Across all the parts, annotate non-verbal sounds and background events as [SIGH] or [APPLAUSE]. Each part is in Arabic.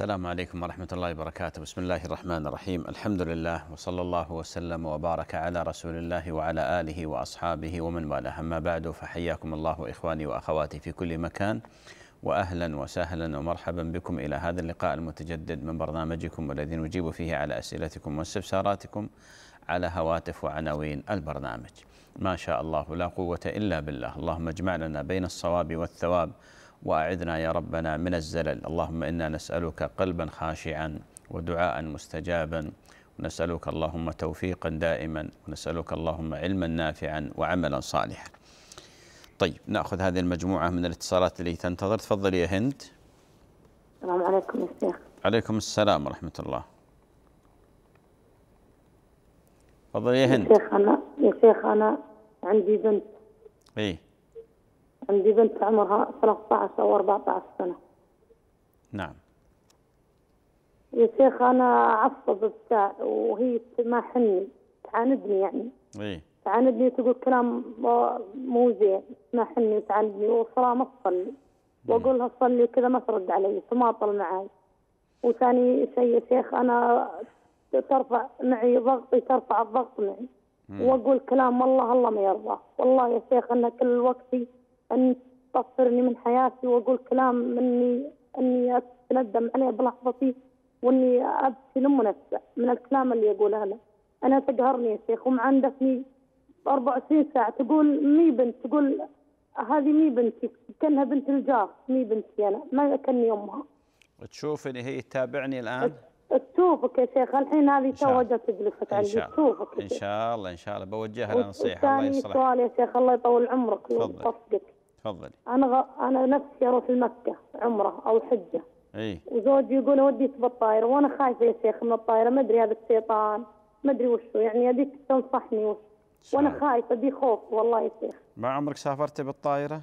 السلام عليكم ورحمة الله وبركاته بسم الله الرحمن الرحيم الحمد لله وصلى الله وسلم وبارك على رسول الله وعلى آله وأصحابه ومن والاه أما بعد فحياكم الله إخواني وأخواتي في كل مكان وأهلا وسهلا ومرحبا بكم إلى هذا اللقاء المتجدد من برنامجكم والذي نجيب فيه على أسئلتكم واستفساراتكم على هواتف وعناوين البرنامج ما شاء الله لا قوة إلا بالله اللهم اجمع لنا بين الصواب والثواب واعذنا يا ربنا من الزلل اللهم انا نسالك قلبا خاشعا ودعاء مستجابا ونسالك اللهم توفيقا دائما ونسالك اللهم علما نافعا وعملا صالحا طيب ناخذ هذه المجموعه من الاتصالات اللي تنتظر تفضل يا هند السلام عليكم يا شيخ عليكم السلام ورحمه الله تفضل يا هند يا شيخ انا يا شيخ انا عندي بنت ايه عندي بنت عمرها 13 أو 14 سنة نعم يا شيخ أنا أعصب بتاع وهي ما حني تعاندني يعني إيه تعاندني وتقول كلام مو زين ما حني وتعاندني وصلاة ما تصلي نعم. وأقول لها صلي وكذا ما ترد علي تماطل معي وثاني شيء يا شيخ أنا ترفع معي ضغطي ترفع الضغط معي واقول كلام والله الله ما يرضى والله يا شيخ ان كل وقتي أن تطفرني من حياتي وأقول كلام أني أني أتندم عليه بلحظتي وأني أبتلم نفسها من الكلام اللي يقوله له أنا تقهرني يا شيخ ومعنفني 24 ساعة تقول مي بنت تقول هذه مي بنتي كانها بنت الجار مي بنتي أنا ما كاني أمها تشوف ان هي تتابعني الان؟ تشوفك يا شيخ الحين هذه تو جت تجلفت عندي تشوفك ان شاء الله ان شاء الله بوجهها نصيحه الله يصلحك. الثاني سؤال يا شيخ الله يطول عمرك ويوفقك تفضلي انا غ... انا نفسي اروح لمكه عمره او حجه اي وزوجي يقول اوديك بالطائره وانا خايفه يا شيخ من الطائره ما ادري هذا الشيطان ما ادري وشو يعني ابيك تنصحني وش وانا خايفه ابي خوف والله يا شيخ ما عمرك سافرتي بالطائره؟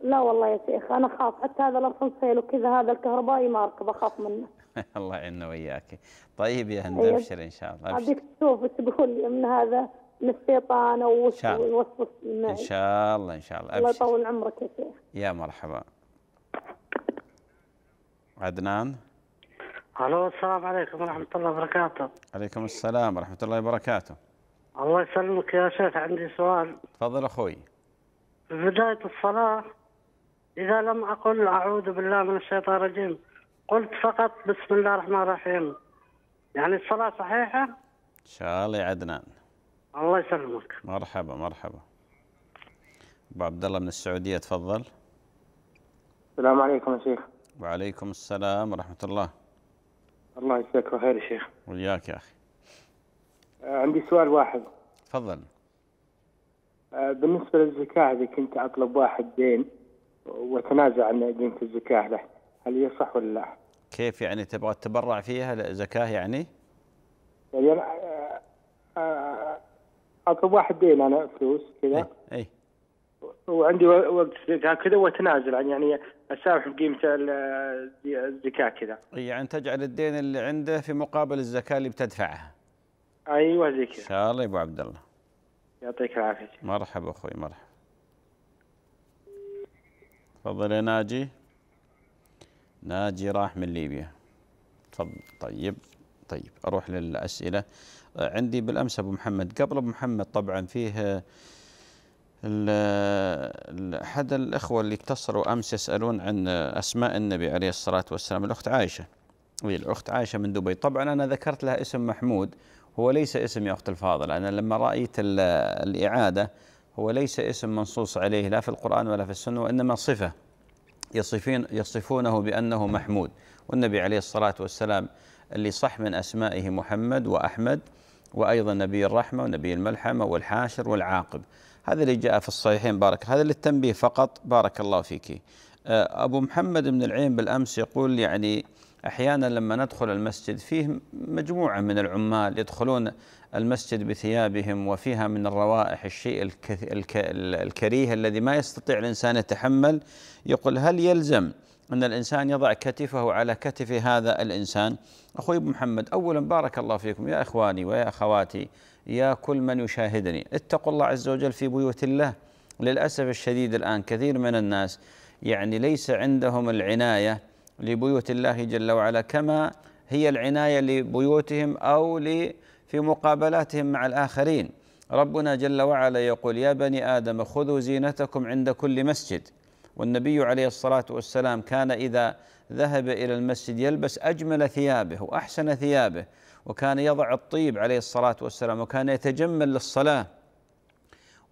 لا والله يا شيخ انا خاف حتى هذا الارسنسيل وكذا هذا الكهربائي ما اركب اخاف منه [LAUGHS] الله يعيننا وياك طيب يا هند ابشر أيوة. ان شاء الله ابيك تشوف تقول لي من هذا من الشيطان او الوسوس ان شاء الله ان شاء الله الله يطول عمرك يا شيخ يا مرحبا عدنان الو السلام عليكم ورحمه الله وبركاته عليكم السلام ورحمه الله وبركاته الله يسلمك يا شيخ عندي سؤال تفضل اخوي في بدايه الصلاه اذا لم اقل اعوذ بالله من الشيطان الرجيم قلت فقط بسم الله الرحمن الرحيم يعني الصلاه صحيحه ان شاء الله يا عدنان الله يسلمك مرحبا مرحبا ابو عبد الله من السعوديه تفضل السلام عليكم يا شيخ وعليكم السلام ورحمه الله الله يجزاك خير يا شيخ وياك يا اخي آه، عندي سؤال واحد تفضل آه، بالنسبه للزكاه اذا كنت اطلب واحد دين وتنازع عن قيمه الزكاه له هل يصح ولا لا؟ كيف يعني تبغى تتبرع فيها زكاه يعني؟ يعني آه، اطلب واحد دين انا فلوس كذا اي إيه. وعندي وقت زكاه كذا واتنازل عن يعني اسامح بقيمه الزكاه كذا إيه، يعني تجعل الدين اللي عنده في مقابل الزكاه اللي بتدفعها ايوه زي كذا ان شاء الله يا ابو عبد الله يعطيك العافيه مرحبا اخوي مرحبا تفضل يا ناجي ناجي راح من ليبيا تفضل طيب طيب اروح للاسئله آه، عندي بالامس ابو محمد قبل ابو محمد طبعا فيه احد الاخوه اللي اتصلوا امس يسالون عن اسماء النبي عليه الصلاه والسلام الاخت عائشه هي الاخت عائشه من دبي طبعا انا ذكرت لها اسم محمود هو ليس اسم يا اخت الفاضل انا لما رايت الاعاده هو ليس اسم منصوص عليه لا في القران ولا في السنه وانما صفه يصفين يصفونه بانه محمود والنبي عليه الصلاه والسلام اللي صح من أسمائه محمد وأحمد وأيضا نبي الرحمة ونبي الملحمة والحاشر والعاقب هذا اللي جاء في الصحيحين بارك هذا للتنبيه فقط بارك الله فيك آه، أبو محمد بن العين بالأمس يقول يعني أحيانا لما ندخل المسجد فيه مجموعة من العمال يدخلون المسجد بثيابهم وفيها من الروائح الشيء الكريه الذي ما يستطيع الإنسان يتحمل يقول هل يلزم أن الإنسان يضع كتفه على كتف هذا الإنسان أخوي محمد أولا بارك الله فيكم يا إخواني ويا أخواتي يا كل من يشاهدني اتقوا الله عز وجل في بيوت الله للأسف الشديد الآن كثير من الناس يعني ليس عندهم العناية لبيوت الله جل وعلا كما هي العناية لبيوتهم أو في مقابلاتهم مع الآخرين ربنا جل وعلا يقول يا بني آدم خذوا زينتكم عند كل مسجد والنبي عليه الصلاة والسلام كان إذا ذهب إلى المسجد يلبس أجمل ثيابه وأحسن ثيابه وكان يضع الطيب عليه الصلاة والسلام وكان يتجمل للصلاة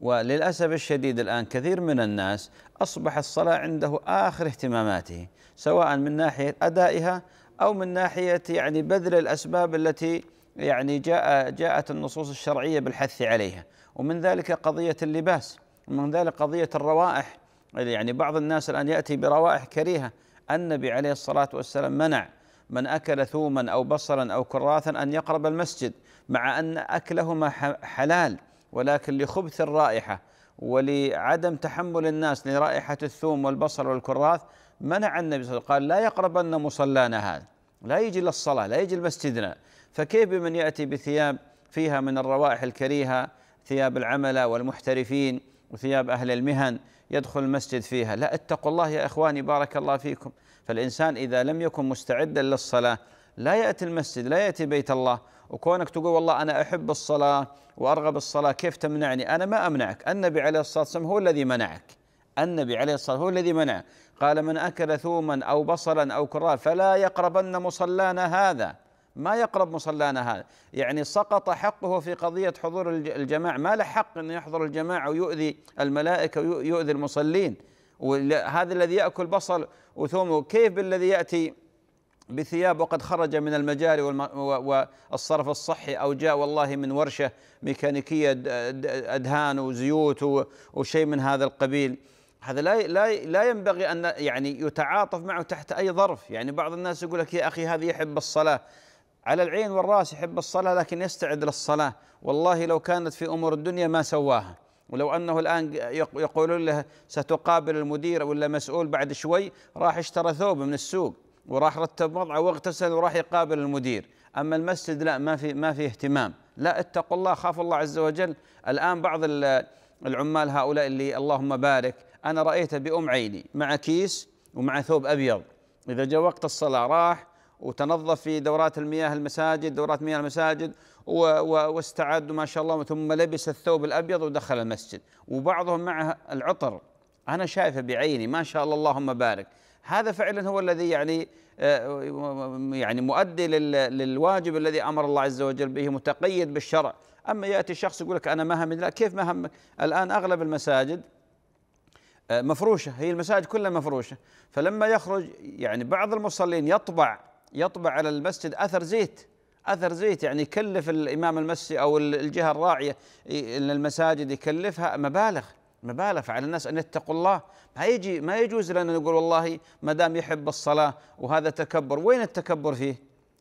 وللأسف الشديد الآن كثير من الناس أصبح الصلاة عنده آخر اهتماماته سواء من ناحية أدائها أو من ناحية يعني بذل الأسباب التي يعني جاء جاءت النصوص الشرعية بالحث عليها ومن ذلك قضية اللباس ومن ذلك قضية الروائح يعني بعض الناس الآن يأتي بروائح كريهة النبي عليه الصلاة والسلام منع من أكل ثوما أو بصلا أو كراثا أن يقرب المسجد مع أن أكلهما حلال ولكن لخبث الرائحة ولعدم تحمل الناس لرائحة الثوم والبصل والكراث منع النبي صلى الله عليه وسلم قال لا يقربن مصلانا هذا لا يجي للصلاة لا يجي لمسجدنا فكيف بمن يأتي بثياب فيها من الروائح الكريهة ثياب العملة والمحترفين وثياب أهل المهن يدخل المسجد فيها لا اتقوا الله يا إخواني بارك الله فيكم فالإنسان إذا لم يكن مستعدا للصلاة لا يأتي المسجد لا يأتي بيت الله وكونك تقول والله أنا أحب الصلاة وأرغب الصلاة كيف تمنعني أنا ما أمنعك النبي عليه الصلاة والسلام هو الذي منعك النبي عليه الصلاة هو الذي منع قال من أكل ثوما أو بصلا أو كراه فلا يقربن مصلانا هذا ما يقرب مصلانا هذا يعني سقط حقه في قضية حضور الجماعة ما له حق أن يحضر الجماعة ويؤذي الملائكة ويؤذي المصلين وهذا الذي يأكل بصل وثومه كيف بالذي يأتي بثياب وقد خرج من المجاري والصرف الصحي أو جاء والله من ورشة ميكانيكية أدهان وزيوت وشيء من هذا القبيل هذا لا لا لا ينبغي ان يعني يتعاطف معه تحت اي ظرف، يعني بعض الناس يقول لك يا اخي هذا يحب الصلاه، على العين والراس يحب الصلاة لكن يستعد للصلاة والله لو كانت في أمور الدنيا ما سواها ولو أنه الآن يقولون له ستقابل المدير ولا مسؤول بعد شوي راح اشترى ثوب من السوق وراح رتب وضعه واغتسل وراح يقابل المدير أما المسجد لا ما في ما في اهتمام لا اتقوا الله خافوا الله عز وجل الآن بعض العمال هؤلاء اللي اللهم بارك أنا رأيته بأم عيني مع كيس ومع ثوب أبيض إذا جاء وقت الصلاة راح وتنظف في دورات المياه المساجد دورات مياه المساجد واستعد ما شاء الله ثم لبس الثوب الابيض ودخل المسجد وبعضهم معه العطر انا شايفه بعيني ما شاء الله اللهم بارك هذا فعلا هو الذي يعني آه، يعني مؤدي للواجب الذي امر الله عز وجل به متقيد بالشرع اما ياتي شخص يقول لك انا ما همني لا كيف ما همك الان اغلب المساجد آه، مفروشه هي المساجد كلها مفروشه فلما يخرج يعني بعض المصلين يطبع يطبع على المسجد اثر زيت اثر زيت يعني يكلف الامام المسجد او الجهه الراعيه المساجد يكلفها مبالغ مبالغ فعلى الناس ان يتقوا الله ما يجي ما يجوز لنا نقول والله ما دام يحب الصلاه وهذا تكبر وين التكبر فيه؟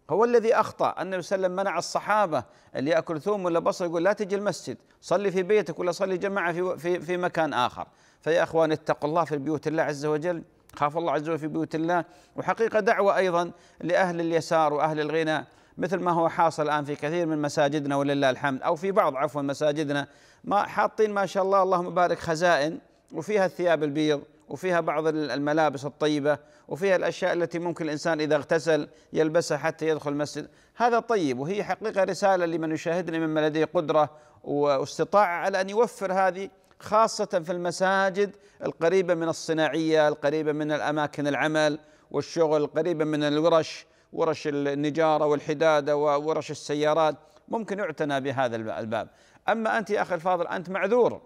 هو الذي اخطا النبي صلى الله عليه وسلم منع الصحابه اللي ياكل ثوم ولا بصل يقول لا تجي المسجد صلي في بيتك ولا صلي جماعه في في, في مكان اخر فيا اخوان اتقوا الله في بيوت الله عز وجل خاف الله عز وجل في بيوت الله وحقيقة دعوة أيضا لأهل اليسار وأهل الغنى مثل ما هو حاصل الآن في كثير من مساجدنا ولله الحمد أو في بعض عفوا مساجدنا ما حاطين ما شاء الله اللهم بارك خزائن وفيها الثياب البيض وفيها بعض الملابس الطيبة وفيها الأشياء التي ممكن الإنسان إذا اغتسل يلبسها حتى يدخل المسجد هذا طيب وهي حقيقة رسالة لمن يشاهدنا مما لديه قدرة واستطاعة على أن يوفر هذه خاصة في المساجد القريبة من الصناعية القريبة من الأماكن العمل والشغل القريبة من الورش ورش النجارة والحدادة وورش السيارات ممكن يعتنى بهذا الباب أما أنت يا أخي الفاضل أنت معذور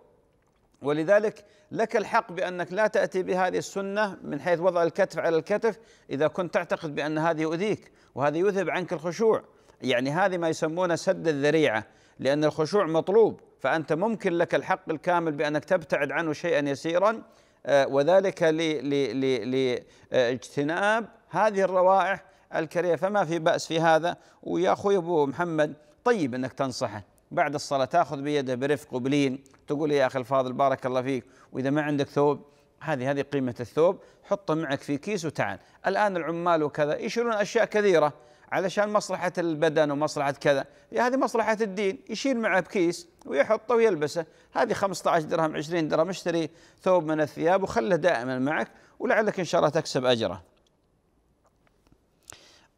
ولذلك لك الحق بأنك لا تأتي بهذه السنة من حيث وضع الكتف على الكتف إذا كنت تعتقد بأن هذه يؤذيك وهذا يذهب عنك الخشوع يعني هذه ما يسمونه سد الذريعة لأن الخشوع مطلوب فأنت ممكن لك الحق الكامل بأنك تبتعد عنه شيئا يسيرا آه، وذلك لاجتناب هذه الروائح الكريهة فما في بأس في هذا ويا أخوي أبو محمد طيب أنك تنصحه بعد الصلاة تأخذ بيده برفق وبلين تقول يا أخي الفاضل بارك الله فيك وإذا ما عندك ثوب هذه هذه قيمة الثوب حطه معك في كيس وتعال الآن العمال وكذا يشيلون أشياء كثيرة علشان مصلحة البدن ومصلحة كذا إيه، هذه مصلحة الدين يشيل معه بكيس ويحطه ويلبسه هذه 15 درهم 20 درهم اشتري ثوب من الثياب وخله دائما معك ولعلك إن شاء الله تكسب أجره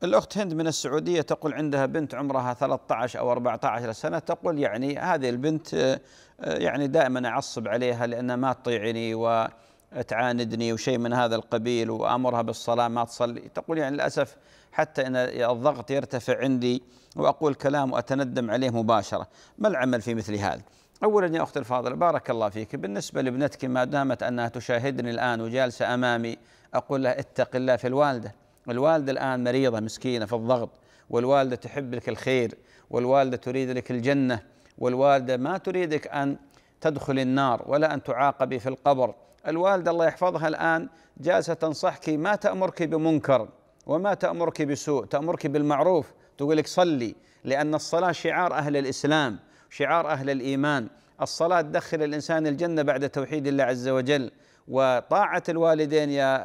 الأخت هند من السعودية تقول عندها بنت عمرها 13 أو 14 سنة تقول يعني هذه البنت آه، يعني دائما أعصب عليها لأنها ما تطيعني و تعاندني وشيء من هذا القبيل وامرها بالصلاه ما تصلي تقول يعني للاسف حتى ان الضغط يرتفع عندي واقول كلام واتندم عليه مباشره ما العمل في مثل هذا اولا يا اختي الفاضله بارك الله فيك بالنسبه لابنتك ما دامت انها تشاهدني الان وجالسه امامي اقول لها اتق الله في الوالده الوالده الان مريضه مسكينه في الضغط والوالده تحب لك الخير والوالده تريد لك الجنه والوالده ما تريدك ان تدخل النار ولا أن تعاقبي في القبر الوالدة الله يحفظها الآن جالسة تنصحك ما تأمرك بمنكر وما تأمرك بسوء تأمرك بالمعروف تقول لك صلي لأن الصلاة شعار أهل الإسلام شعار أهل الإيمان الصلاة تدخل الإنسان الجنة بعد توحيد الله عز وجل وطاعة الوالدين يا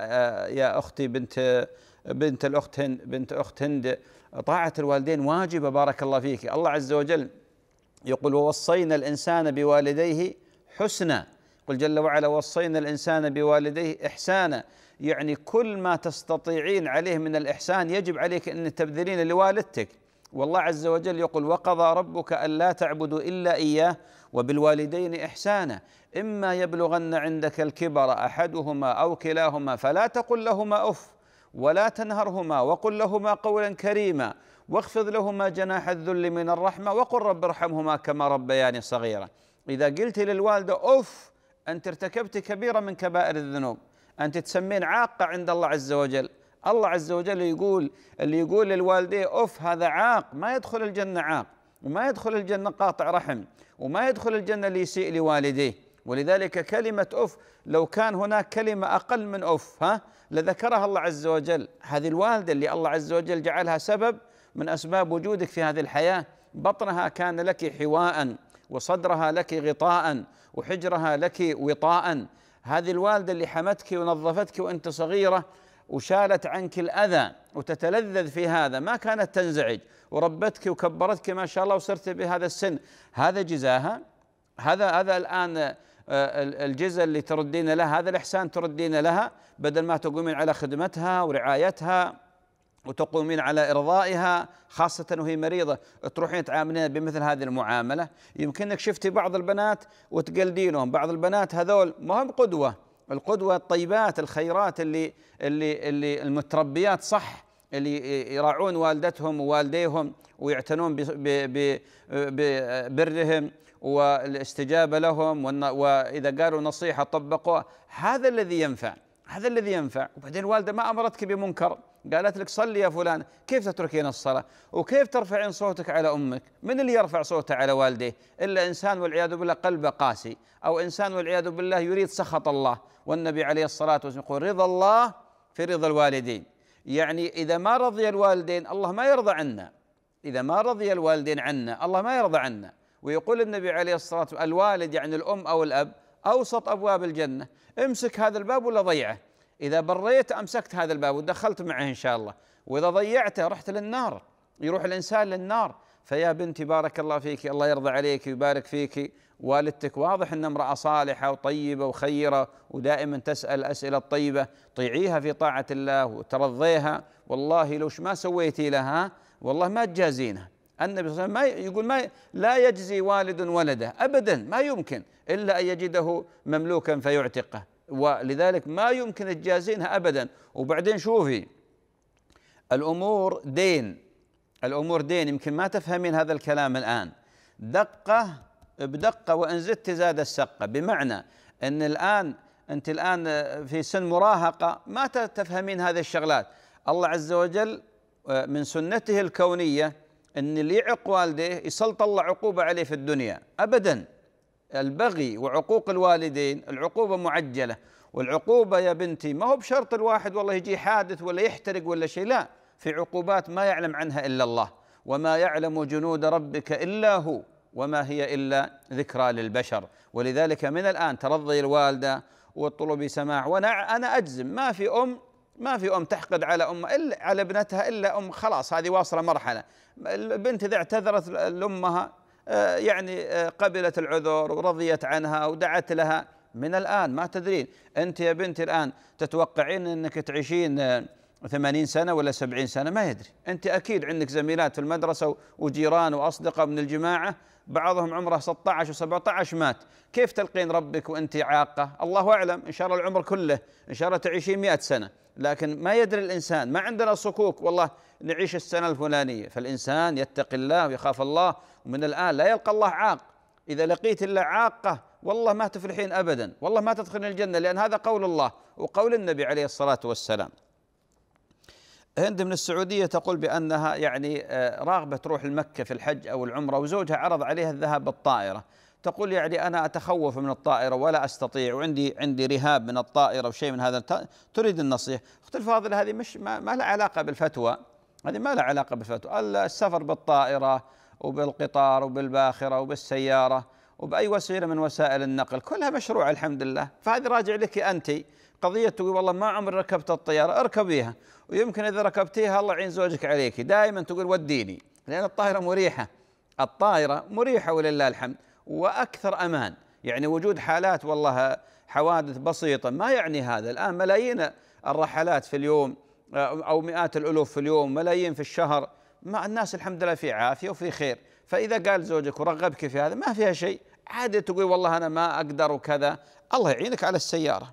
يا أختي بنت بنت الأخت هند بنت أخت هند طاعة الوالدين واجبة بارك الله فيك الله عز وجل يقول ووصينا الإنسان بوالديه حسنا قل جل وعلا وصينا الإنسان بوالديه إحسانا يعني كل ما تستطيعين عليه من الإحسان يجب عليك أن تبذلين لوالدتك والله عز وجل يقول وقضى ربك ألا تعبدوا إلا إياه وبالوالدين إحسانا إما يبلغن عندك الكبر أحدهما أو كلاهما فلا تقل لهما أف ولا تنهرهما وقل لهما قولا كريما واخفض لهما جناح الذل من الرحمة وقل رب ارحمهما كما ربياني صغيرا إذا قلت للوالدة أف أنت ارتكبت كبيرة من كبائر الذنوب أنت تسمين عاقة عند الله عز وجل الله عز وجل يقول اللي يقول للوالديه أوف هذا عاق ما يدخل الجنة عاق وما يدخل الجنة قاطع رحم وما يدخل الجنة اللي يسيء لوالديه ولذلك كلمة أوف لو كان هناك كلمة أقل من أوف ها لذكرها الله عز وجل هذه الوالدة اللي الله عز وجل جعلها سبب من أسباب وجودك في هذه الحياة بطنها كان لك حواء وصدرها لك غطاء وحجرها لك وطاء هذه الوالده اللي حمتك ونظفتك وانت صغيره وشالت عنك الاذى وتتلذذ في هذا ما كانت تنزعج وربتك وكبرتك ما شاء الله وصرت بهذا السن هذا جزاها هذا هذا الان آه، الجزء اللي تردين لها هذا الاحسان تردين لها بدل ما تقومين على خدمتها ورعايتها وتقومين على إرضائها خاصة وهي مريضة تروحين تعاملين بمثل هذه المعاملة يمكنك شفتي بعض البنات وتقلدينهم بعض البنات هذول ما هم قدوة القدوة الطيبات الخيرات اللي اللي اللي المتربيات صح اللي يراعون والدتهم ووالديهم ويعتنون ببرهم والاستجابة لهم وإذا قالوا نصيحة طبقوها هذا الذي ينفع هذا الذي ينفع وبعدين الوالدة ما أمرتك بمنكر قالت لك صلي يا فلان كيف تتركين الصلاة وكيف ترفعين صوتك على أمك من اللي يرفع صوته على والديه إلا إنسان والعياذ بالله قلبه قاسي أو إنسان والعياذ بالله يريد سخط الله والنبي عليه الصلاة والسلام يقول رضا الله في رضا الوالدين يعني إذا ما رضي الوالدين الله ما يرضى عنا إذا ما رضي الوالدين عنا الله ما يرضى عنا ويقول النبي عليه الصلاة والسلام الوالد يعني الأم أو الأب أوسط أبواب الجنة امسك هذا الباب ولا ضيعه إذا بريت أمسكت هذا الباب ودخلت معه إن شاء الله وإذا ضيعته رحت للنار يروح الإنسان للنار فيا بنتي بارك الله فيك الله يرضى عليك ويبارك فيك والدتك واضح أن امرأة صالحة وطيبة وخيرة ودائما تسأل أسئلة طيبة طيعيها في طاعة الله وترضيها والله لو ما سويتي لها والله ما تجازينها النبي صلى الله عليه وسلم ما يقول ما لا يجزي والد ولده أبدا ما يمكن إلا أن يجده مملوكا فيعتقه ولذلك ما يمكن تجازينها ابدا وبعدين شوفي الامور دين الامور دين يمكن ما تفهمين هذا الكلام الان دقه بدقه وان زدت زاد السقه بمعنى ان الان انت الان في سن مراهقه ما تفهمين هذه الشغلات الله عز وجل آه، من سنته الكونيه ان اللي يعق والديه يسلط الله عقوبه عليه في الدنيا ابدا البغي وعقوق الوالدين العقوبة معجلة والعقوبة يا بنتي ما هو بشرط الواحد والله يجي حادث ولا يحترق ولا شيء لا في عقوبات ما يعلم عنها إلا الله وما يعلم جنود ربك إلا هو وما هي إلا ذكرى للبشر ولذلك من الآن ترضي الوالدة وطلبي سماع وأنا أنا أجزم ما في أم ما في أم تحقد على أم إلا على ابنتها إلا أم خلاص هذه واصلة مرحلة البنت إذا اعتذرت لأمها آه، يعني آه، قبلت العذر ورضيت عنها ودعت لها من الآن ما تدرين أنت يا بنتي الآن تتوقعين أنك تعيشين آه، 80 سنة ولا 70 سنة ما يدري أنت أكيد عندك زميلات في المدرسة وجيران وأصدقاء من الجماعة بعضهم عمره 16 و17 مات كيف تلقين ربك وأنت عاقة الله أعلم إن شاء الله العمر كله إن شاء الله تعيشين 100 سنة لكن ما يدري الإنسان ما عندنا صكوك والله نعيش السنة الفلانية فالإنسان يتقي الله ويخاف الله ومن الآن لا يلقى الله عاق إذا لقيت إلا عاقة والله ما تفلحين أبدا والله ما تدخلين الجنة لأن هذا قول الله وقول النبي عليه الصلاة والسلام هند من السعودية تقول بأنها يعني آه، راغبة تروح لمكة في الحج أو العمرة وزوجها عرض عليها الذهاب بالطائرة تقول يعني أنا أتخوف من الطائرة ولا أستطيع وعندي عندي رهاب من الطائرة وشيء من هذا تريد النصيحة أختي الفاضلة هذه مش ما, ما لها علاقة بالفتوى هذه ما لها علاقة بالفتوى السفر بالطائرة وبالقطار وبالباخرة وبالسيارة وبأي وسيلة من وسائل النقل كلها مشروعة الحمد لله فهذه راجع لك أنتِ قضيه تقول والله ما عمري ركبت الطياره اركبيها ويمكن اذا ركبتيها الله يعين زوجك عليك دائما تقول وديني لان الطائره مريحه الطائره مريحه ولله الحمد واكثر امان يعني وجود حالات والله حوادث بسيطه ما يعني هذا الان ملايين الرحلات في اليوم آه، او مئات الالوف في اليوم ملايين في الشهر مع الناس الحمد لله في عافيه وفي خير فاذا قال زوجك ورغبك في هذا ما فيها شيء عادي تقول والله انا ما اقدر وكذا الله يعينك على السياره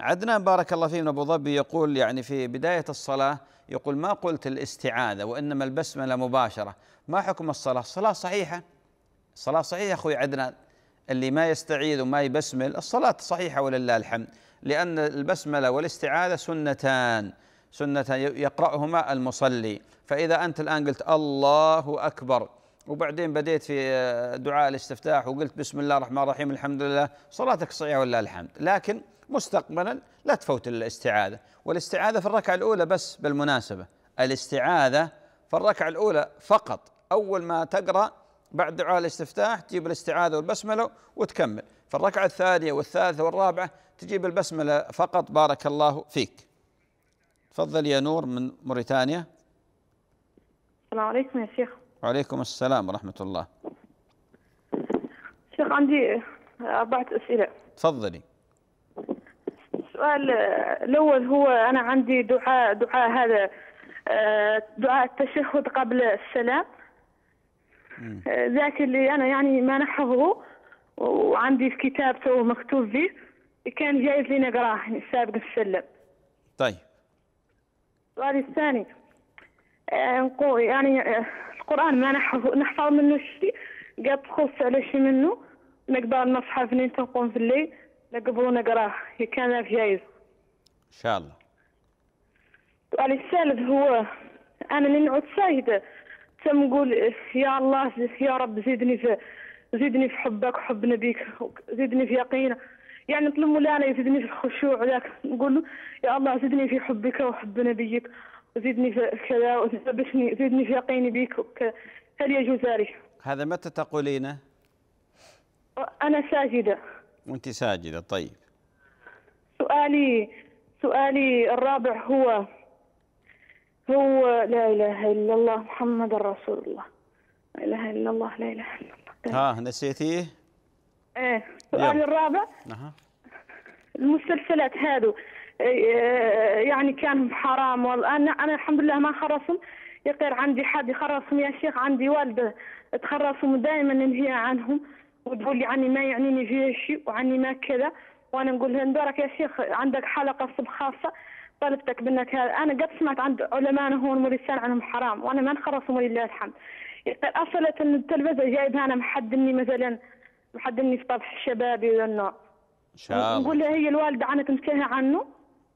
عدنان بارك الله فيه من ابو ظبي يقول يعني في بدايه الصلاه يقول ما قلت الاستعاذه وانما البسمله مباشره ما حكم الصلاه؟ الصلاه صحيحه الصلاه صحيحه اخوي عدنان اللي ما يستعيذ وما يبسمل الصلاه صحيحه ولله الحمد لان البسمله والاستعاذه سنتان سنتان يقراهما المصلي فاذا انت الان قلت الله اكبر وبعدين بديت في آه، دعاء الاستفتاح وقلت بسم الله الرحمن الرحيم الحمد لله صلاتك صحيحه ولله الحمد لكن مستقبلا لا تفوت الاستعاذة والاستعاذة في الركعة الأولى بس بالمناسبة الاستعاذة في الركعة الأولى فقط أول ما تقرأ بعد دعاء الاستفتاح تجيب الاستعاذة والبسملة وتكمل في الركعة الثانية والثالثة والرابعة تجيب البسملة فقط بارك الله فيك تفضل يا نور من موريتانيا السلام عليكم يا شيخ وعليكم السلام ورحمة الله شيخ عندي أربعة أسئلة تفضلي السؤال الأول هو أنا عندي دعاء دعاء هذا آه، دعاء التشهد قبل السلام آه، ذاك اللي أنا يعني ما نحفظه وعندي في كتاب تو مكتوب فيه كان جايز لي نقراه سابق السلم طيب السؤال الثاني آه، يعني القرآن ما نحفظ نحفظ منه شيء قد تخص على شيء منه نقدر نصحى فين تنقوم في الليل نقبو نقراه كان جايز ان شاء الله السؤال الثالث هو انا اللي نعود سايده نقول يا الله يا رب زيدني في زيدني في حبك وحب نبيك زيدني في يقينه يعني نطلب مولانا يزيدني في الخشوع ذاك نقول له يا الله زدني في حبك وحب نبيك وزدني في كذا وثبتني زدني في يقيني بك هل يجوز ذلك؟ هذا متى تقولينه؟ أنا ساجدة وانت ساجدة طيب سؤالي سؤالي الرابع هو هو لا إله إلا الله محمد رسول الله لا إله إلا الله لا إله إلا الله طيب. ها نسيتيه؟ إيه سؤالي الرابع أه. المسلسلات هذو إيه، إيه، يعني كان حرام والآن أنا الحمد لله ما خرصهم يقير عندي حد يخرصهم يا شيخ عندي والدة تخرصهم دائما ننهي عنهم وتقول لي عني ما يعنيني فيها شيء وعني ما كذا وانا نقول لها دورك يا شيخ عندك حلقه خاصه طلبتك منك هذا انا قد سمعت عند علماء هون مرسال عنهم حرام وانا ما نخرصهم ولله الحمد اصلا التلفزه جايبها انا محدني مثلا محدني في طبح شبابي ولا النوع نقول لها هي الوالده عنك مكانها عنه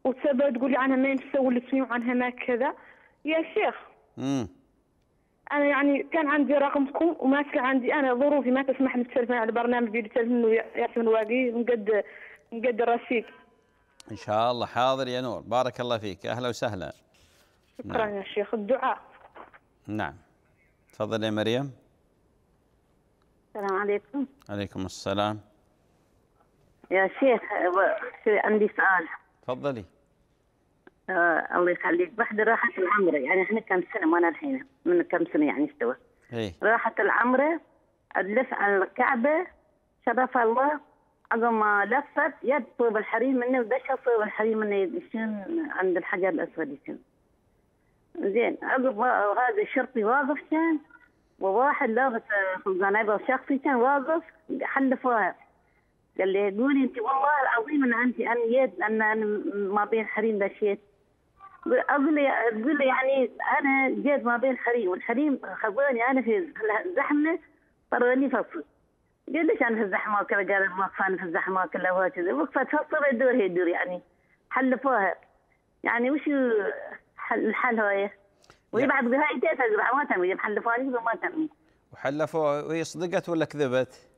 وتسبب تقول لي عنها ما ينسوا اللي عنها ما كذا يا شيخ امم انا يعني كان عندي رقمكم وما كان عندي انا ظروفي ما تسمح لي نتسلفن على برنامج بيتسلفن ياسمن واقي نقد نقد الرشيد ان شاء الله حاضر يا نور بارك الله فيك اهلا وسهلا شكرا نعم. يا شيخ الدعاء نعم تفضلي يا مريم السلام عليكم عليكم السلام يا شيخ عندي سؤال تفضلي آه الله يخليك وحده راحت العمره يعني احنا كم سنه ما الحين من كم سنه يعني استوى ايه راحت العمره اللف على الكعبه شرف الله عقب ما لفت يد طوب الحريم منه ودشت طوب الحريم منه يشن عند الحجر الاسود يشن زين عقب هذا الشرطي واقف كان وواحد لابس خبزان شخصي كان واقف حلفوها قال لي قولي انت والله العظيم ان انت ان يد ان ما بين حريم دشيت اقول تقول لي يعني انا جيت ما بين حريم والحريم خبرني انا في الزحمه قرروني فصل قال ليش انا في الزحمه وكذا قال ما انا في الزحمه كلها وهكذا وقفت فصل الدور هي الدور يعني حلفوها يعني وش الحل هاي وهي بعد بهايتها جيت ما تنوي حلفوني ما تنوي وحلفوها وهي صدقت ولا كذبت؟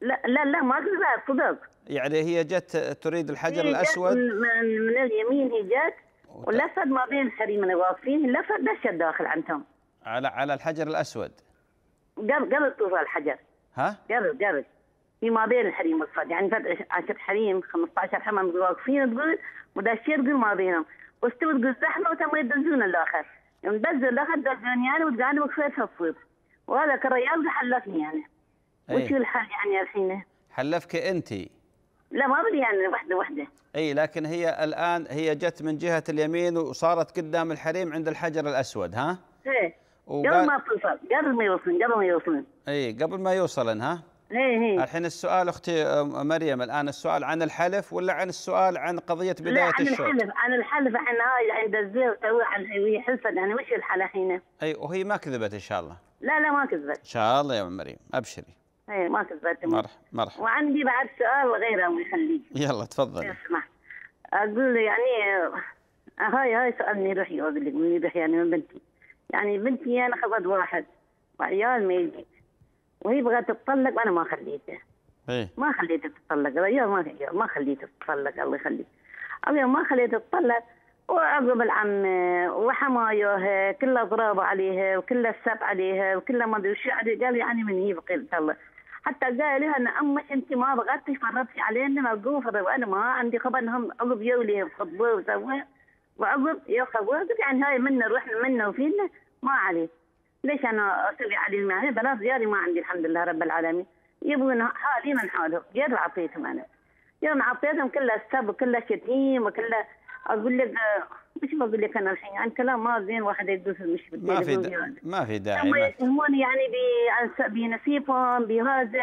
لا لا لا ما كذبت صدق يعني هي جت تريد الحجر هي الاسود من, من اليمين هي جت ولفت ما بين حريمنا واقفين لفت دش الداخل عندهم على على الحجر الاسود قبل قبل توصل الحجر ها؟ قبل قبل في ما بين الحريم والصد يعني فد 10 حريم 15 حمام واقفين تقول مدشر تقول ما بينهم واستوت تقول زحمه وتم يدزون الاخر يوم دزوا الاخر دزوني يعني وتقعدوا وكفيت الصيف وهذا الرجال حلفني يعني وش إيه. الحل يعني الحين؟ حلفك انت لا ما بدي يعني وحده وحده اي لكن هي الان هي جت من جهه اليمين وصارت قدام الحريم عند الحجر الاسود ها؟ ايه وقال... قبل ما توصل قبل ما يوصلن قبل ما يوصلن اي قبل ما يوصلن ها؟ ايه ايه الحين السؤال اختي مريم الان السؤال عن الحلف ولا عن السؤال عن قضيه بدايه لا عن الشوط؟ الحلف عن الحلف عن هاي عند الزير عن حلفت يعني وش الحلف الحين؟ اي وهي ما كذبت ان شاء الله لا لا ما كذبت ان شاء الله يا ام مريم ابشري ايه ما كبرت مرحبا مرحبا وعندي بعد سؤال غير الله يخليك يلا تفضل إيه، اسمع اقول يعني آه، هاي هاي سؤال روحي اقول لك من روحي يعني من بنتي يعني بنتي انا خطبت واحد وعيال ما يجي وهي بغت تتطلق وانا ما خليته ايه ما خليته تتطلق رجال ما ما خليته تتطلق الله يخليك اليوم ما خليته تتطلق وعقب العم وحماياه كلها ضرب عليها وكلها سب عليها وكلها ما ادري شو قال يعني من هي بقيت الله حتى قال لها انا امي انت ما بغيتي تفرطي علينا اني وانا ما عندي خبر انهم عقب يولي فضوا وسووا وعقب قلت يعني هاي منا رحنا منا وفينا ما عليه ليش انا اسوي عليهم يعني بلا زياري ما عندي الحمد لله رب العالمين يبغون حالي من حالهم غير عطيتهم انا يوم عطيتهم كله سب وكله شتيم وكله اقول لك مش بقول لك انا الحين يعني كلام ما زين واحد يدوس مش ما في دا... يعني. ما في داعي لما يتهمون يعني بنصيبهم بهذا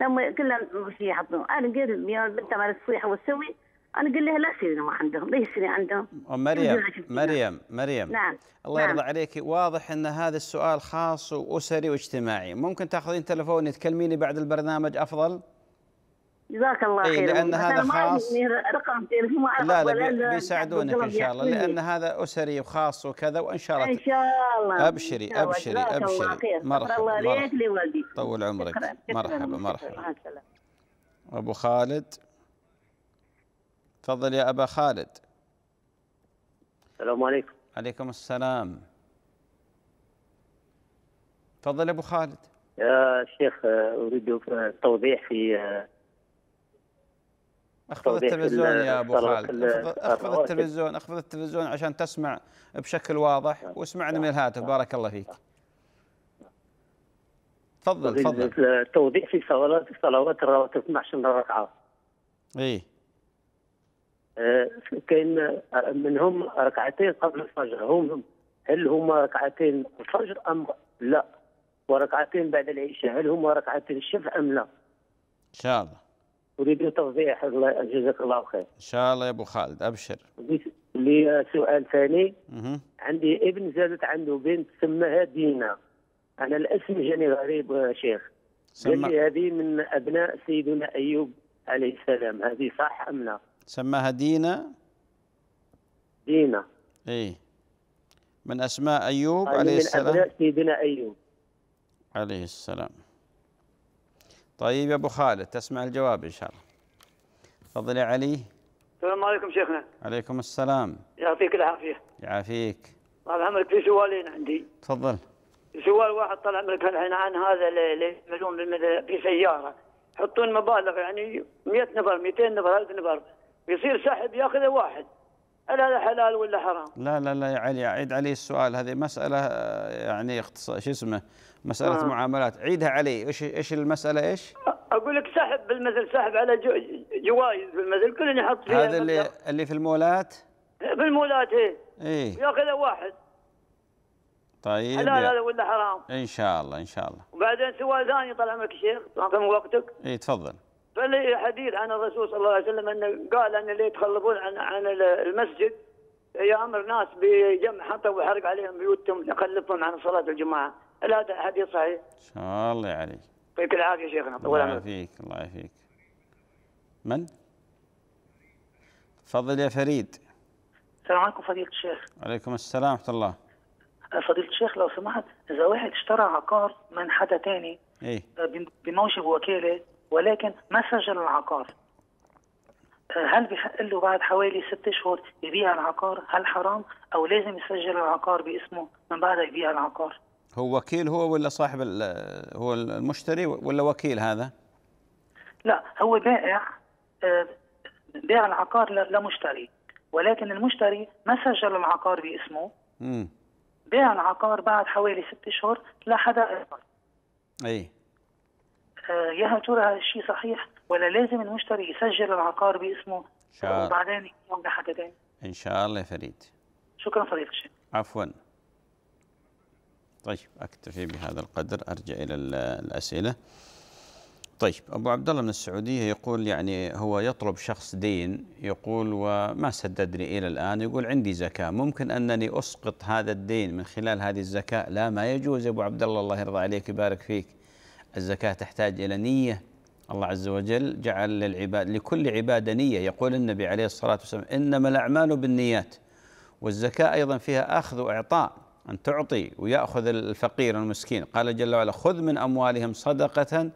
لما كلهم مش يحطون انا قلت يا بنت ما تصيح وتسوي انا قلت لها لا سيري ما عندهم ليش سيري عندهم مريم مريم مريم نعم الله نعم. يرضى عليك واضح ان هذا السؤال خاص واسري واجتماعي ممكن تاخذين تلفوني تكلميني بعد البرنامج افضل جزاك الله إيه، خير لان هذا خاص رقم تليفون لا لا بيساعدونك ان شاء الله لان هذا اسري وخاص وكذا وان شاء الله ان شاء الله ابشري ابشري ابشري مرحبا الله ليك لوالدي طول عمرك مرحبا مرحبا ابو خالد تفضل يا ابا خالد السلام عليكم عليكم السلام تفضل يا ابو خالد يا شيخ اريد توضيح في اخفض التلفزيون يا ابو خالد اخفض التلفزيون اخفض التلفزيون عشان تسمع بشكل واضح نعم. واسمعنا نعم. من الهاتف نعم. بارك الله فيك تفضل طيب، تفضل التوضيح في صلوات صلوات الرواتب 12 ركعه اي آه، كاين آه، منهم ركعتين قبل الفجر هم هل هما ركعتين الفجر ام لا وركعتين بعد العشاء هل هما ركعتين الشفع ام لا ان شاء الله اريد توضيح جزاك الله خير. ان شاء الله يا ابو خالد ابشر. لي سؤال ثاني مه. عندي ابن زادت عنده بنت سماها دينا انا الاسم جاني غريب شيخ. سما... قال هذه من ابناء سيدنا ايوب عليه السلام هذه صح ام لا؟ سماها دينا؟ دينا. ايه من اسماء ايوب عليه السلام. من ابناء سيدنا ايوب. عليه السلام. طيب يا ابو خالد تسمع الجواب ان شاء الله تفضل يا علي السلام عليكم شيخنا عليكم السلام يعطيك العافيه يعافيك طال عمرك في سؤالين عندي تفضل سؤال واحد طال عمرك الحين عن هذا اللي يعملون في سياره يحطون مبالغ يعني 100 نفر 200 نفر 1000 نفر يصير سحب ياخذه واحد هل هذا حلال ولا حرام لا لا لا يا علي عيد علي السؤال هذه مسألة يعني شو اسمه مسألة آه. معاملات عيدها علي ايش ايش المسألة ايش؟ اقول لك سحب بالمثل سحب على جو جوائز بالمثل كل يحط فيها هذا اللي اللي في المولات؟ في المولات ايه إي ياخذها واحد طيب حلال هذا ولا حرام؟ ان شاء الله ان شاء الله وبعدين سؤال ثاني طلع منك شيخ طال من وقتك اي تفضل فلي حديث عن الرسول صلى الله عليه وسلم انه قال ان اللي يتخلفون عن عن المسجد يامر ناس بجمع حطب وحرق عليهم بيوتهم يخلفهم عن صلاه الجماعه هل هذا حديث صحيح؟ ان شاء الله عليك يعطيك العافيه شيخنا طول عمرك الله يعافيك الله يعافيك من؟ تفضل يا فريد السلام عليكم فضيلة الشيخ وعليكم السلام ورحمة الله فضيلة الشيخ لو سمحت إذا واحد اشترى عقار من حدا تاني إيه؟ بموجب وكالة ولكن ما سجل العقار آه، هل بحق له بعد حوالي ست شهور يبيع العقار هل حرام او لازم يسجل العقار باسمه من بعد يبيع العقار هو وكيل هو ولا صاحب هو المشتري ولا وكيل هذا لا هو بائع آه، بيع العقار لمشتري ولكن المشتري ما سجل العقار باسمه امم بيع العقار بعد حوالي ست شهور لحدا اخر اي يا هل ترى هذا الشيء صحيح ولا لازم المشتري يسجل العقار باسمه شاء وبعدين يرجع حاجه ثاني ان شاء الله يا فريد شكرا فريد الشيخ عفوا طيب اكتفي بهذا القدر ارجع الى الاسئله طيب ابو عبد الله من السعوديه يقول يعني هو يطلب شخص دين يقول وما سددني الى الان يقول عندي زكاه ممكن انني اسقط هذا الدين من خلال هذه الزكاه لا ما يجوز يا ابو عبد الله الله يرضى عليك يبارك فيك الزكاة تحتاج إلى نية الله عز وجل جعل للعباد لكل عبادة نية يقول النبي عليه الصلاة والسلام إنما الأعمال بالنيات والزكاة أيضا فيها أخذ وإعطاء أن تعطي ويأخذ الفقير المسكين قال جل وعلا خذ من أموالهم صدقة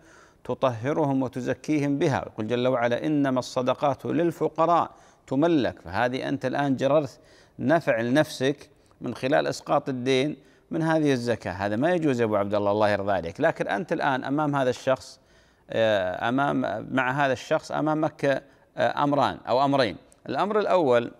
تطهرهم وتزكيهم بها يقول جل وعلا إنما الصدقات للفقراء تملك فهذه أنت الآن جررت نفع لنفسك من خلال إسقاط الدين من هذه الزكاة هذا ما يجوز يا أبو عبد الله الله يرضى عليك لكن أنت الآن أمام هذا الشخص آه، أمام مع هذا الشخص أمامك آه، أمران أو أمرين الأمر الأول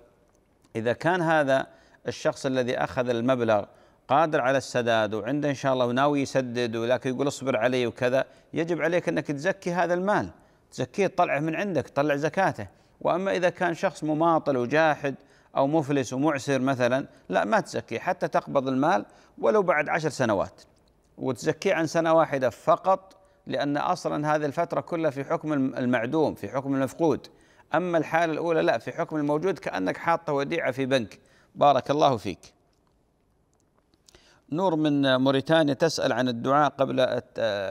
إذا كان هذا الشخص الذي أخذ المبلغ قادر على السداد وعنده إن شاء الله وناوي يسدد ولكن يقول اصبر علي وكذا يجب عليك أنك تزكي هذا المال تزكيه تطلعه من عندك تطلع زكاته وأما إذا كان شخص مماطل وجاحد أو مفلس ومعسر مثلا لا ما تزكيه حتى تقبض المال ولو بعد عشر سنوات وتزكيه عن سنة واحدة فقط لأن أصلا هذه الفترة كلها في حكم المعدوم في حكم المفقود أما الحالة الأولى لا في حكم الموجود كأنك حاطة وديعة في بنك بارك الله فيك نور من موريتانيا تسأل عن الدعاء قبل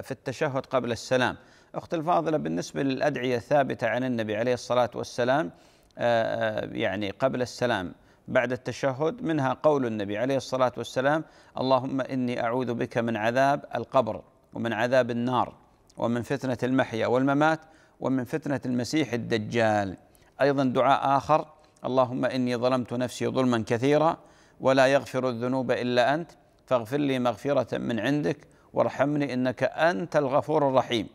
في التشهد قبل السلام أخت الفاضلة بالنسبة للأدعية الثابتة عن النبي عليه الصلاة والسلام آه، آه، يعني قبل السلام بعد التشهد منها قول النبي عليه الصلاة والسلام اللهم إني أعوذ بك من عذاب القبر ومن عذاب النار ومن فتنة المحيا والممات ومن فتنة المسيح الدجال أيضا دعاء آخر اللهم إني ظلمت نفسي ظلما كثيرا ولا يغفر الذنوب إلا أنت فاغفر لي مغفرة من عندك وارحمني إنك أنت الغفور الرحيم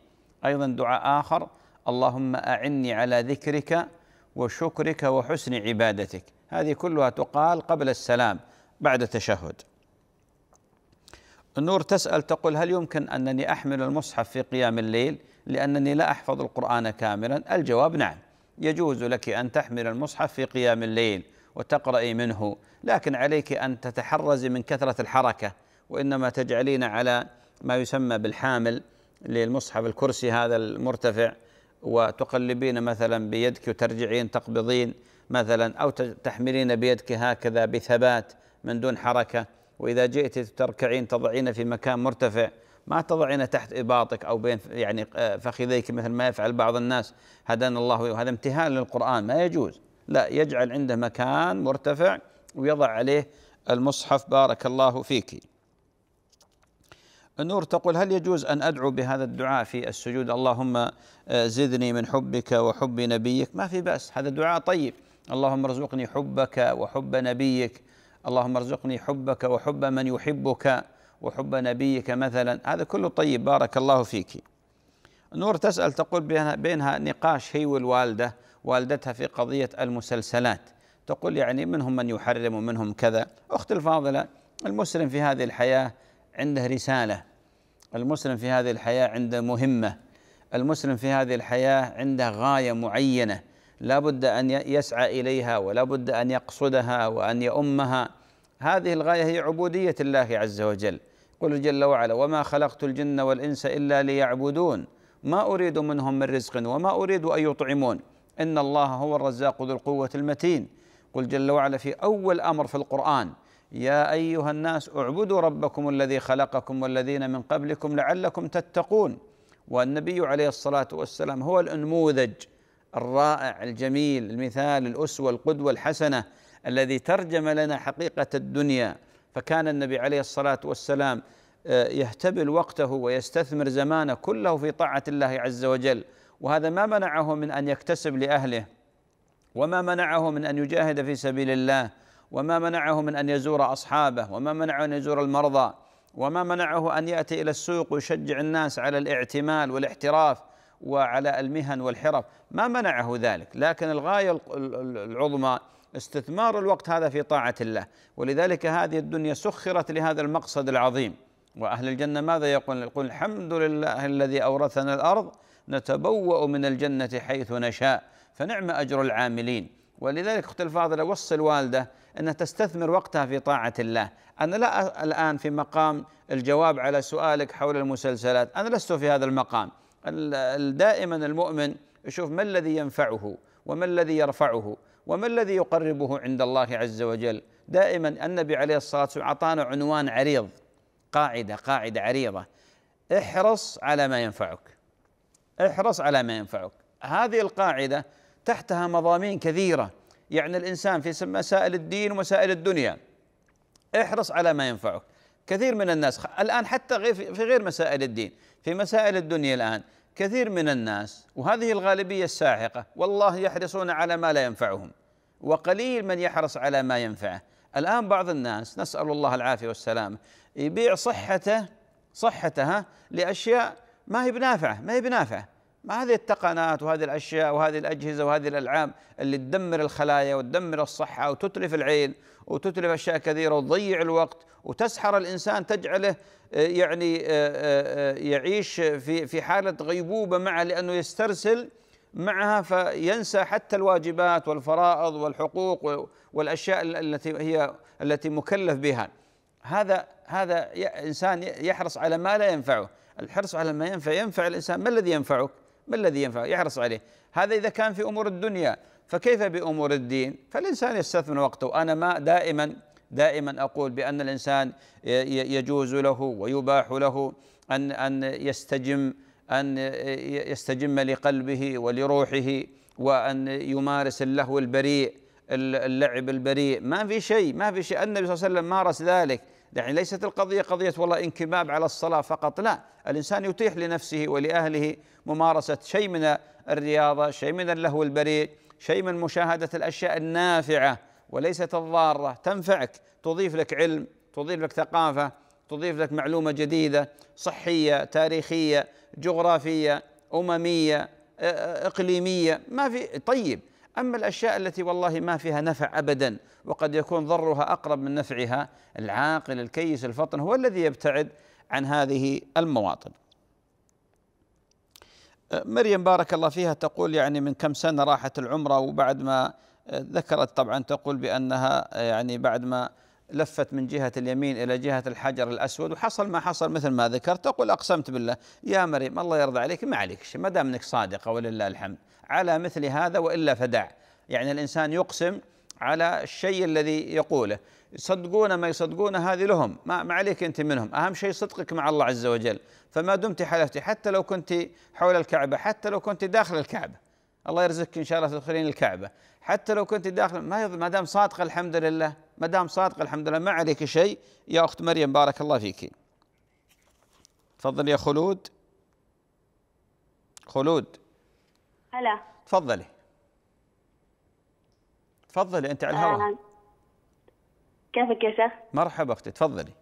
أيضا دعاء آخر اللهم أعني على ذكرك وشكرك وحسن عبادتك هذه كلها تقال قبل السلام بعد التشهد النور تسأل تقول هل يمكن أنني أحمل المصحف في قيام الليل لأنني لا أحفظ القرآن كاملا الجواب نعم يجوز لك أن تحمل المصحف في قيام الليل وتقرأي منه لكن عليك أن تتحرزي من كثرة الحركة وإنما تجعلين على ما يسمى بالحامل للمصحف الكرسي هذا المرتفع وتقلبين مثلا بيدك وترجعين تقبضين مثلا أو تحملين بيدك هكذا بثبات من دون حركة وإذا جئت تركعين تضعين في مكان مرتفع ما تضعين تحت إباطك أو بين يعني آه، فخذيك مثل ما يفعل بعض الناس هدانا الله وهذا امتهان للقرآن ما يجوز لا يجعل عنده مكان مرتفع ويضع عليه المصحف بارك الله فيك نور تقول هل يجوز أن أدعو بهذا الدعاء في السجود اللهم آه، زدني من حبك وحب نبيك ما في بأس هذا دعاء طيب اللهم ارزقني حبك وحب نبيك اللهم ارزقني حبك وحب من يحبك وحب نبيك مثلا هذا كله طيب بارك الله فيك نور تسأل تقول بينها, بينها نقاش هي والوالدة والدتها في قضية المسلسلات تقول يعني منهم من يحرم ومنهم كذا أخت الفاضلة المسلم في هذه الحياة عنده رسالة المسلم في هذه الحياة عنده مهمة المسلم في هذه الحياة عنده غاية معينة لا بد أن يسعى إليها ولا بد أن يقصدها وأن يؤمها هذه الغاية هي عبودية الله عز وجل قل جل وعلا وما خلقت الجن والإنس إلا ليعبدون ما أريد منهم من رزق وما أريد أن يطعمون إن الله هو الرزاق ذو القوة المتين قل جل وعلا في أول أمر في القرآن يا ايها الناس اعبدوا ربكم الذي خلقكم والذين من قبلكم لعلكم تتقون والنبي عليه الصلاه والسلام هو الانموذج الرائع الجميل المثال الاسوه القدوه الحسنه الذي ترجم لنا حقيقه الدنيا فكان النبي عليه الصلاه والسلام آه، يهتبل وقته ويستثمر زمانه كله في طاعه الله عز وجل وهذا ما منعه من ان يكتسب لاهله وما منعه من ان يجاهد في سبيل الله وما منعه من أن يزور أصحابه وما منعه أن يزور المرضى وما منعه أن يأتي إلى السوق ويشجع الناس على الاعتمال والاحتراف وعلى المهن والحرف ما منعه ذلك لكن الغاية العظمى استثمار الوقت هذا في طاعة الله ولذلك هذه الدنيا سخرت لهذا المقصد العظيم وأهل الجنة ماذا يقول يقول الحمد لله الذي أورثنا الأرض نتبوأ من الجنة حيث نشاء فنعم أجر العاملين ولذلك أختي الفاضلة وصي الوالدة أنها تستثمر وقتها في طاعة الله أنا لا الآن في مقام الجواب على سؤالك حول المسلسلات أنا لست في هذا المقام دائما المؤمن يشوف ما الذي ينفعه وما الذي يرفعه وما الذي يقربه عند الله عز وجل دائما النبي عليه الصلاة والسلام أعطانا عنوان عريض قاعدة قاعدة عريضة احرص على ما ينفعك احرص على ما ينفعك هذه القاعدة تحتها مضامين كثيره يعني الانسان في مسائل الدين ومسائل الدنيا احرص على ما ينفعك كثير من الناس الان حتى في غير مسائل الدين في مسائل الدنيا الان كثير من الناس وهذه الغالبيه الساحقه والله يحرصون على ما لا ينفعهم وقليل من يحرص على ما ينفعه الان بعض الناس نسال الله العافيه والسلامه يبيع صحته صحتها لاشياء ما هي بنافعه ما هي بنافعه ما هذه التقنات وهذه الاشياء وهذه الاجهزه وهذه الالعاب اللي تدمر الخلايا وتدمر الصحه وتتلف العين وتتلف اشياء كثيره وتضيع الوقت وتسحر الانسان تجعله آه، يعني آه، آه، يعيش في في حاله غيبوبه معه لانه يسترسل معها فينسى حتى الواجبات والفرائض والحقوق والاشياء التي هي التي مكلف بها هذا هذا انسان يحرص على ما لا ينفعه الحرص على ما ينفع ينفع الانسان ما الذي ينفعك ما الذي ينفع يحرص عليه هذا إذا كان في أمور الدنيا فكيف بأمور الدين فالإنسان يستثمر وقته أنا ما دائما دائما أقول بأن الإنسان يجوز له ويباح له أن أن يستجم أن يستجم لقلبه ولروحه وأن يمارس اللهو البريء اللعب البريء ما في شيء ما في شيء النبي صلى الله عليه وسلم مارس ذلك يعني ليست القضية قضية والله انكماب على الصلاة فقط لا الإنسان يتيح لنفسه ولأهله ممارسة شيء من الرياضة شيء من اللهو البريء شيء من مشاهدة الأشياء النافعة وليست الضارة تنفعك تضيف لك علم تضيف لك ثقافة تضيف لك معلومة جديدة صحية تاريخية جغرافية أممية إقليمية ما في طيب أما الأشياء التي والله ما فيها نفع أبدا وقد يكون ضرها أقرب من نفعها العاقل الكيس الفطن هو الذي يبتعد عن هذه المواطن مريم بارك الله فيها تقول يعني من كم سنة راحت العمرة وبعد ما ذكرت طبعا تقول بأنها يعني بعد ما لفت من جهة اليمين إلى جهة الحجر الأسود وحصل ما حصل مثل ما ذكرت أقول أقسمت بالله يا مريم الله يرضى عليك ما عليك شيء ما دام أنك صادقة ولله الحمد على مثل هذا وإلا فدع يعني الإنسان يقسم على الشيء الذي يقوله يصدقون ما يصدقون هذه لهم ما, ما عليك أنت منهم أهم شيء صدقك مع الله عز وجل فما دمت حلفتي حتى لو كنت حول الكعبة حتى لو كنت داخل الكعبة الله يرزقك إن شاء الله تدخلين الكعبة حتى لو كنت داخل ما دام صادقة الحمد لله ما دام صادقه الحمد لله ما عليك شيء يا اخت مريم بارك الله فيك تفضلي يا خلود خلود هلا تفضلي تفضلي انت على الهواء آه. كيفك يا شيخ؟ مرحبا اختي تفضلي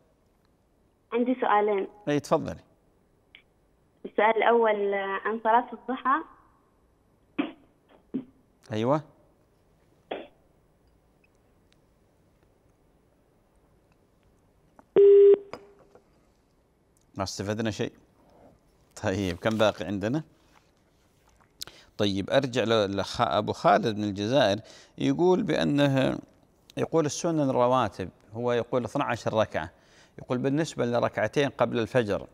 عندي سؤالين اي تفضلي السؤال الاول آه، عن صلاه الضحى ايوه ما استفدنا شيء طيب كم باقي عندنا طيب أرجع لأبو خالد من الجزائر يقول بأنه يقول السنن الرواتب هو يقول 12 ركعة يقول بالنسبة لركعتين قبل الفجر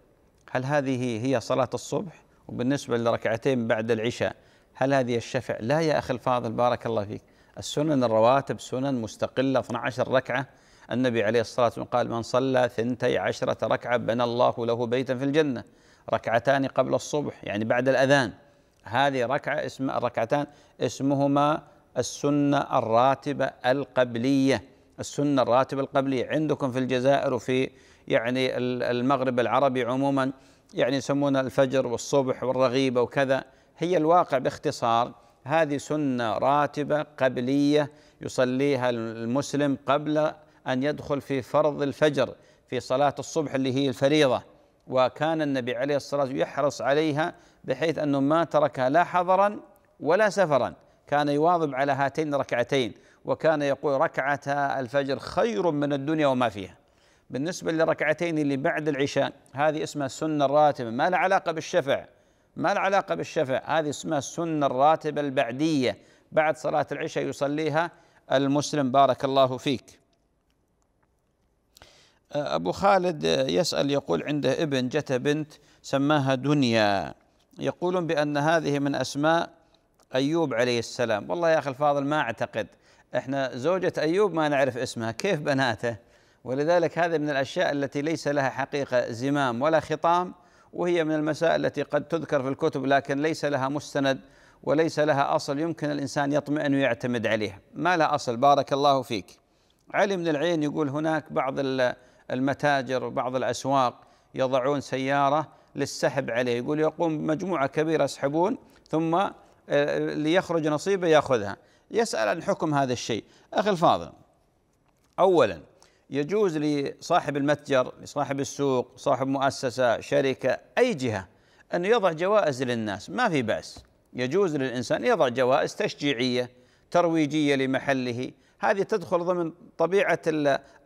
هل هذه هي صلاة الصبح وبالنسبة لركعتين بعد العشاء هل هذه الشفع لا يا أخي الفاضل بارك الله فيك السنن الرواتب سنن مستقلة 12 ركعة النبي عليه الصلاة والسلام قال من صلى ثنتي عشرة ركعة بنى الله له بيتا في الجنة ركعتان قبل الصبح يعني بعد الأذان هذه ركعة اسم ركعتان اسمهما السنة الراتبة القبلية السنة الراتبة القبلية عندكم في الجزائر وفي يعني المغرب العربي عموما يعني يسمون الفجر والصبح والرغيبة وكذا هي الواقع باختصار هذه سنة راتبة قبلية يصليها المسلم قبل أن يدخل في فرض الفجر في صلاة الصبح اللي هي الفريضة وكان النبي عليه الصلاة والسلام يحرص عليها بحيث أنه ما تركها لا حضرا ولا سفرا كان يواظب على هاتين الركعتين وكان يقول ركعتا الفجر خير من الدنيا وما فيها بالنسبة للركعتين اللي بعد العشاء هذه اسمها السنة الراتبة ما لها علاقة بالشفع ما لها علاقة بالشفع هذه اسمها السنة الراتبة البعدية بعد صلاة العشاء يصليها المسلم بارك الله فيك أبو خالد يسأل يقول عنده ابن جت بنت سماها دنيا يقولون بأن هذه من أسماء أيوب عليه السلام والله يا أخي الفاضل ما أعتقد إحنا زوجة أيوب ما نعرف اسمها كيف بناته ولذلك هذه من الأشياء التي ليس لها حقيقة زمام ولا خطام وهي من المسائل التي قد تذكر في الكتب لكن ليس لها مستند وليس لها أصل يمكن الإنسان يطمئن ويعتمد عليها ما لها أصل بارك الله فيك علي من العين يقول هناك بعض المتاجر وبعض الأسواق يضعون سيارة للسحب عليه يقول يقوم مجموعة كبيرة يسحبون ثم آه، ليخرج نصيبه ياخذها يسأل عن حكم هذا الشيء أخي الفاضل أولا يجوز لصاحب المتجر لصاحب السوق صاحب مؤسسة شركة أي جهة أن يضع جوائز للناس ما في بأس يجوز للإنسان يضع جوائز تشجيعية ترويجية لمحله هذه تدخل ضمن طبيعة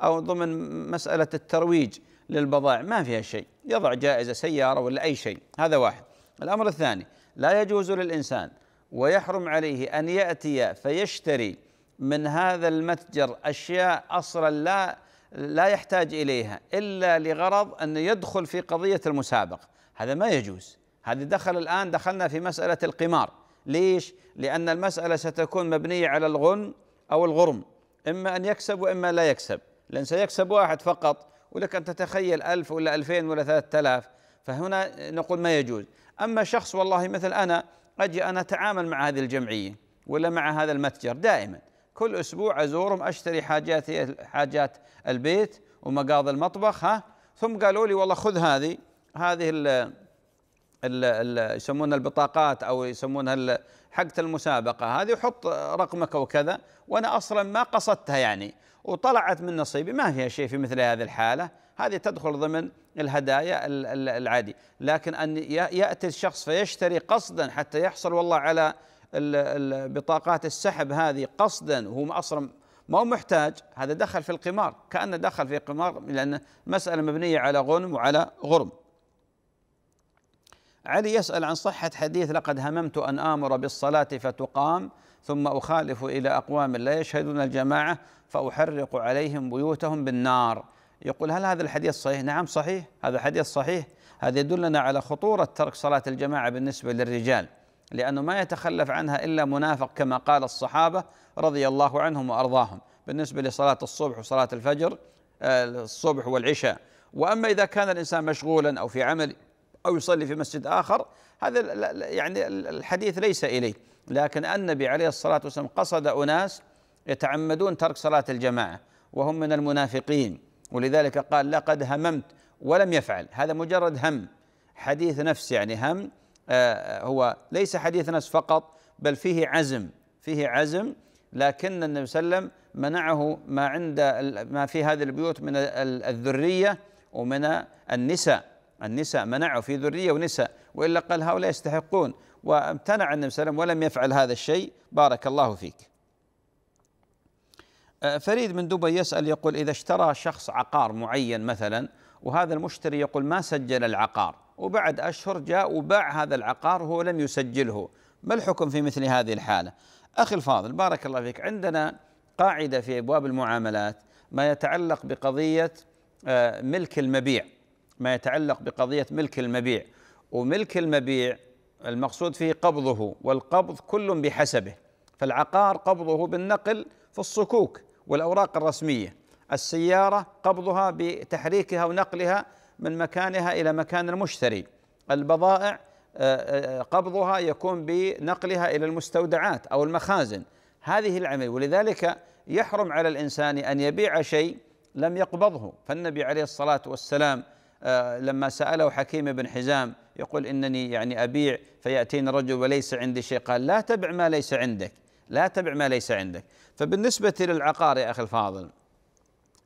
أو ضمن مسألة الترويج للبضائع ما فيها شيء يضع جائزة سيارة ولا أي شيء هذا واحد الأمر الثاني لا يجوز للإنسان ويحرم عليه أن يأتي فيشتري من هذا المتجر أشياء أصلا لا لا يحتاج إليها إلا لغرض أن يدخل في قضية المسابقة هذا ما يجوز هذه دخل الآن دخلنا في مسألة القمار ليش؟ لأن المسألة ستكون مبنية على الغن أو الغرم إما أن يكسب وإما لا يكسب لأن سيكسب واحد فقط ولك أن تتخيل ألف ولا ألفين ولا ثلاثة آلاف فهنا نقول ما يجوز أما شخص والله مثل أنا أجي أنا أتعامل مع هذه الجمعية ولا مع هذا المتجر دائما كل أسبوع أزورهم أشتري حاجات حاجات البيت ومقاضي المطبخ ها ثم قالوا لي والله خذ هذه هذه يسمونها البطاقات او يسمونها حقت المسابقة هذه وحط رقمك وكذا وانا اصلا ما قصدتها يعني وطلعت من نصيبي ما فيها شيء في مثل هذه الحالة هذه تدخل ضمن الهدايا العادي لكن ان ياتي الشخص فيشتري قصدا حتى يحصل والله على بطاقات السحب هذه قصدا وهو اصلا ما هو محتاج هذا دخل في القمار كانه دخل في قمار لان مساله مبنيه على غنم وعلى غرم علي يسأل عن صحة حديث لقد هممت أن آمر بالصلاة فتقام ثم أخالف إلى أقوام لا يشهدون الجماعة فأحرق عليهم بيوتهم بالنار يقول هل هذا الحديث صحيح؟ نعم صحيح هذا حديث صحيح هذا يدلنا على خطورة ترك صلاة الجماعة بالنسبة للرجال لأنه ما يتخلف عنها إلا منافق كما قال الصحابة رضي الله عنهم وأرضاهم بالنسبة لصلاة الصبح وصلاة الفجر آه، الصبح والعشاء وأما إذا كان الإنسان مشغولا أو في عمل أو يصلي في مسجد آخر هذا يعني الحديث ليس إليه لكن النبي عليه الصلاة والسلام قصد أناس يتعمدون ترك صلاة الجماعة وهم من المنافقين ولذلك قال لقد هممت ولم يفعل هذا مجرد هم حديث نفس يعني هم آه، هو ليس حديث نفس فقط بل فيه عزم فيه عزم لكن النبي صلى الله عليه وسلم منعه ما عند ما في هذه البيوت من الذريه ومن النساء النساء منعه في ذرية ونساء وإلا قال هؤلاء يستحقون وامتنع النبي صلى الله عليه وسلم ولم يفعل هذا الشيء بارك الله فيك أه، فريد من دبي يسأل يقول إذا اشترى شخص عقار معين مثلا وهذا المشتري يقول ما سجل العقار وبعد أشهر جاء وباع هذا العقار وهو لم يسجله ما الحكم في مثل هذه الحالة أخي الفاضل بارك الله فيك عندنا قاعدة في أبواب المعاملات ما يتعلق بقضية أه، ملك المبيع ما يتعلق بقضية ملك المبيع وملك المبيع المقصود فيه قبضه والقبض كل بحسبه فالعقار قبضه بالنقل في الصكوك والأوراق الرسمية السيارة قبضها بتحريكها ونقلها من مكانها إلى مكان المشتري البضائع آه، آه، قبضها يكون بنقلها إلى المستودعات أو المخازن هذه العمل ولذلك يحرم على الإنسان أن يبيع شيء لم يقبضه فالنبي عليه الصلاة والسلام لما سأله حكيم بن حزام يقول إنني يعني أبيع فيأتيني رجل وليس عندي شيء قال لا تبع ما ليس عندك لا تبع ما ليس عندك فبالنسبة للعقار يا أخي الفاضل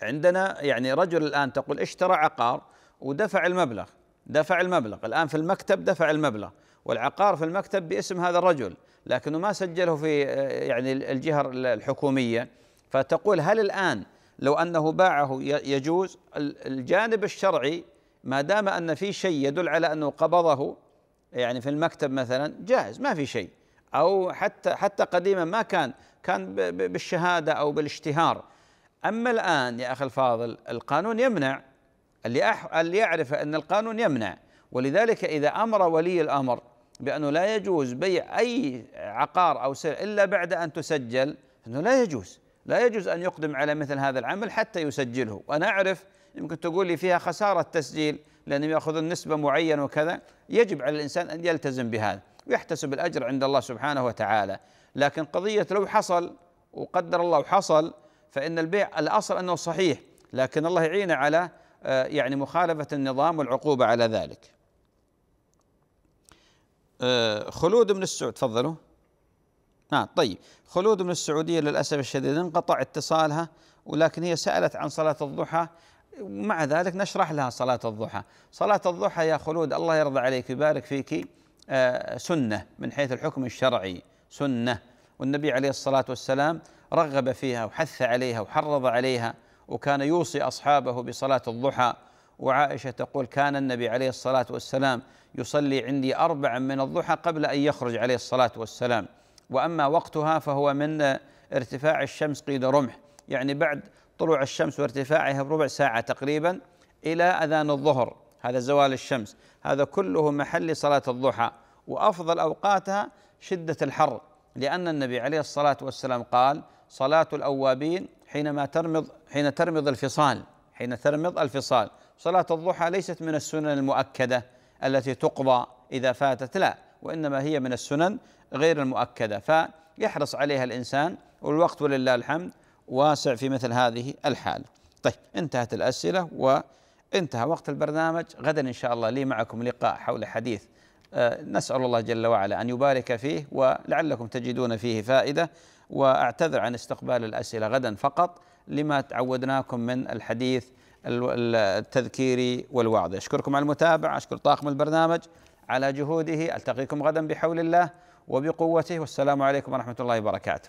عندنا يعني رجل الآن تقول اشترى عقار ودفع المبلغ دفع المبلغ الآن في المكتب دفع المبلغ والعقار في المكتب باسم هذا الرجل لكنه ما سجله في آه، يعني الجهة الحكومية فتقول هل الآن لو أنه باعه يجوز الجانب الشرعي ما دام أن في شيء يدل على أنه قبضه يعني في المكتب مثلا جاهز ما في شيء أو حتى حتى قديما ما كان كان بالشهادة أو بالاشتهار أما الآن يا أخي الفاضل القانون يمنع اللي اللي يعرف أن القانون يمنع ولذلك إذا أمر ولي الأمر بأنه لا يجوز بيع أي عقار أو سلع إلا بعد أن تسجل أنه لا يجوز لا يجوز أن يقدم على مثل هذا العمل حتى يسجله وأنا أعرف يمكن تقول لي فيها خسارة تسجيل لأنهم يأخذون نسبة معينة وكذا يجب على الإنسان أن يلتزم بهذا ويحتسب الأجر عند الله سبحانه وتعالى لكن قضية لو حصل وقدر الله وحصل فإن البيع الأصل أنه صحيح لكن الله يعينه على آه، يعني مخالفة النظام والعقوبة على ذلك آه، خلود من السعود تفضلوا آه طيب خلود من السعودية للأسف الشديد انقطع اتصالها ولكن هي سألت عن صلاة الضحى ومع ذلك نشرح لها صلاة الضحى صلاة الضحى يا خلود الله يرضى عليك ويبارك فيك آه، سنة من حيث الحكم الشرعي سنة والنبي عليه الصلاة والسلام رغب فيها وحث عليها وحرض عليها وكان يوصي أصحابه بصلاة الضحى وعائشة تقول كان النبي عليه الصلاة والسلام يصلي عندي أربعا من الضحى قبل أن يخرج عليه الصلاة والسلام وأما وقتها فهو من ارتفاع الشمس قيد رمح يعني بعد طلوع الشمس وارتفاعها بربع ساعة تقريبا إلى أذان الظهر هذا زوال الشمس هذا كله محل صلاة الضحى وأفضل أوقاتها شدة الحر لأن النبي عليه الصلاة والسلام قال صلاة الأوابين حينما ترمض حين ترمض الفصال حين ترمض الفصال صلاة الضحى ليست من السنن المؤكدة التي تقضى إذا فاتت لا وإنما هي من السنن غير المؤكدة فيحرص عليها الإنسان والوقت ولله الحمد واسع في مثل هذه الحال طيب انتهت الأسئلة وانتهى وقت البرنامج غدا إن شاء الله لي معكم لقاء حول حديث آه، نسأل الله جل وعلا أن يبارك فيه ولعلكم تجدون فيه فائدة وأعتذر عن استقبال الأسئلة غدا فقط لما تعودناكم من الحديث التذكيري والوعظ أشكركم على المتابعة أشكر طاقم البرنامج على جهوده ألتقيكم غدا بحول الله وبقوته والسلام عليكم ورحمة الله وبركاته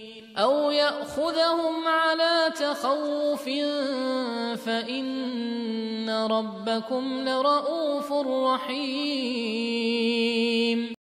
أو يأخذهم على تخوف فإن ربكم لرؤوف رحيم